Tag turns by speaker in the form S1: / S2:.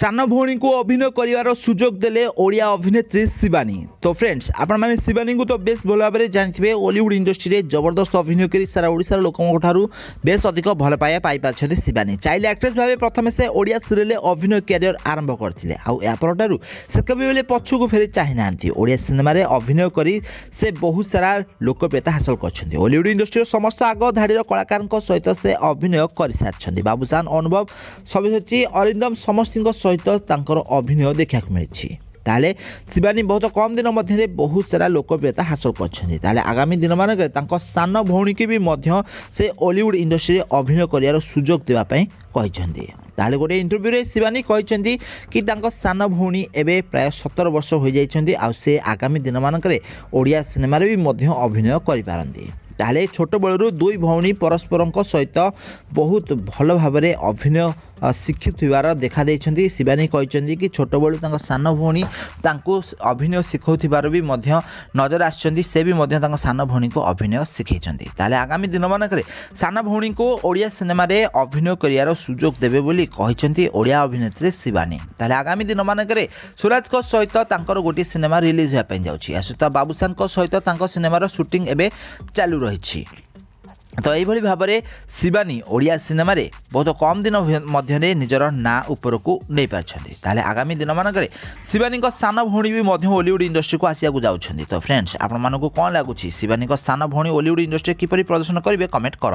S1: সান ভৌণীকে অভিনয় করার সুযোগ দেলে ওড়িয়া অভিনেত্রী শিবানী তো ফ্রেন্ডস আপনার শিবানী তো বেশ ভাল ভাবে জাঁথিবে অলিউড ইন্ডস্ট্রি জবরদস্ত অভিনয় করে সারা ওড়শার লোকঠার বেশ অধিক ভাল পাওয়া পাইপার শিবানী চাইল্ড আক্ট্রেস ভাবে প্রথমে সে ওড়িয়া সিরিয়ালে অভিনয় ক্যারিয়র আরম্ভ করে আপরঠার সে কেবেলে পছকু ফেরি চাহি না ওড়িয়া সিনেমার অভিনয় করে সে বহু সারা লোকপ্রিয়তা হাসল করছেন অলিউড ইন্ডস্ট্রির সমস্ত আগধাড়ির কলাকার সহ সে অভিনয় করে সারি বাবুসান অনুভব সব্যসাচী অরিন্দম সমস্ত ସହିତ ତାଙ୍କର ଅଭିନୟ ଦେଖିବାକୁ ମିଳିଛି ତାହେଲେ ଶିବାନୀ ବହୁତ କମ୍ ଦିନ ମଧ୍ୟରେ ବହୁତ ସାରା ଲୋକପ୍ରିୟତା ହାସଲ କରିଛନ୍ତି ତାହେଲେ ଆଗାମୀ ଦିନମାନଙ୍କରେ ତାଙ୍କ ସାନ ଭଉଣୀକୁ ବି ମଧ୍ୟ ସେ ଓଲିଉଡ଼ ଇଣ୍ଡଷ୍ଟ୍ରିରେ ଅଭିନୟ କରିବାର ସୁଯୋଗ ଦେବା ପାଇଁ କହିଛନ୍ତି ତାହେଲେ ଗୋଟିଏ ଇଣ୍ଟରଭ୍ୟୁରେ ଶିବାନୀ କହିଛନ୍ତି କି ତାଙ୍କ ସାନ ଭଉଣୀ ଏବେ ପ୍ରାୟ ସତର ବର୍ଷ ହୋଇଯାଇଛନ୍ତି ଆଉ ସେ ଆଗାମୀ ଦିନମାନଙ୍କରେ ଓଡ଼ିଆ ସିନେମାରେ ବି ମଧ୍ୟ ଅଭିନୟ କରିପାରନ୍ତି ତାହେଲେ ଛୋଟ ବେଳରୁ ଦୁଇ ଭଉଣୀ ପରସ୍ପରଙ୍କ ସହିତ ବହୁତ ଭଲ ଭାବରେ ଅଭିନୟ ଶିଖିଥିବାର ଦେଖାଦେଇଛନ୍ତି ଶିବାନୀ କହିଛନ୍ତି କି ଛୋଟବେଳୁ ତାଙ୍କ ସାନ ଭଉଣୀ ତାଙ୍କୁ ଅଭିନୟ ଶିଖାଉଥିବାର ବି ମଧ୍ୟ ନଜର ଆସିଛନ୍ତି ସେ ବି ମଧ୍ୟ ତାଙ୍କ ସାନ ଭଉଣୀକୁ ଅଭିନୟ ଶିଖେଇଛନ୍ତି ତାହେଲେ ଆଗାମୀ ଦିନମାନଙ୍କରେ ସାନ ଭଉଣୀଙ୍କୁ ଓଡ଼ିଆ ସିନେମାରେ ଅଭିନୟ କରିବାର ସୁଯୋଗ ଦେବେ ବୋଲି କହିଛନ୍ତି ଓଡ଼ିଆ ଅଭିନେତ୍ରୀ ଶିବାନୀ ତାହେଲେ ଆଗାମୀ ଦିନମାନଙ୍କରେ ସୁରାଜଙ୍କ ସହିତ ତାଙ୍କର ଗୋଟିଏ ସିନେମା ରିଲିଜ୍ ହେବା ପାଇଁ ଯାଉଛି ଏହା ସହିତ ବାବୁସାନଙ୍କ ସହିତ ତାଙ୍କ ସିନେମାର ସୁଟିଂ ଏବେ ଚାଲୁ ରହିଛି ତ ଏଇଭଳି ଭାବରେ ଶିବାନୀ ଓଡ଼ିଆ ସିନେମାରେ ବହୁତ କମ୍ ଦିନ ମଧ୍ୟରେ ନିଜର ନାଁ ଉପରକୁ ନେଇପାରିଛନ୍ତି ତାହେଲେ ଆଗାମୀ ଦିନମାନଙ୍କରେ ଶିବାନୀଙ୍କ ସାନ ଭଉଣୀ ବି ମଧ୍ୟ ଓଲିଉଡ଼ ଇଣ୍ଡଷ୍ଟ୍ରିକୁ ଆସିବାକୁ ଯାଉଛନ୍ତି ତ ଫ୍ରେଣ୍ଡସ୍ ଆପଣମାନଙ୍କୁ କ'ଣ ଲାଗୁଛି ଶିବାନୀଙ୍କ ସାନ ଭଉଣୀ ଓଲିଉଡ଼ ଇଣ୍ଡଷ୍ଟ୍ରି କିପରି ପ୍ରଦର୍ଶନ କରିବେ କମେଣ୍ଟ କର